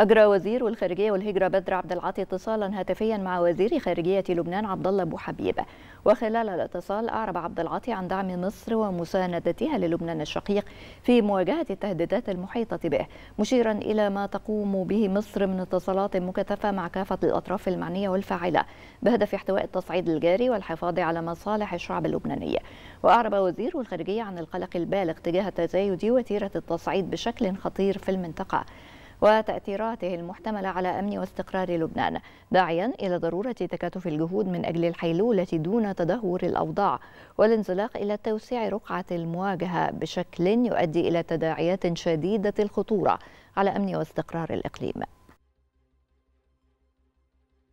أجرى وزير الخارجية والهجرة بدر عبد العاطي اتصالا هاتفيا مع وزير خارجية لبنان عبد الله أبو حبيب وخلال الاتصال أعرب عبد العاطي عن دعم مصر ومساندتها للبنان الشقيق في مواجهة التهديدات المحيطة به مشيرا إلى ما تقوم به مصر من اتصالات مكثفة مع كافة الأطراف المعنية والفاعلة بهدف احتواء التصعيد الجاري والحفاظ على مصالح الشعب اللبناني وأعرب وزير الخارجية عن القلق البالغ تجاه تزايد وتيرة التصعيد بشكل خطير في المنطقة وتأثيراته المحتملة على أمن واستقرار لبنان داعيا إلى ضرورة تكاتف الجهود من أجل الحيلولة دون تدهور الأوضاع والانزلاق إلى توسيع رقعة المواجهة بشكل يؤدي إلى تداعيات شديدة الخطورة على أمن واستقرار الإقليم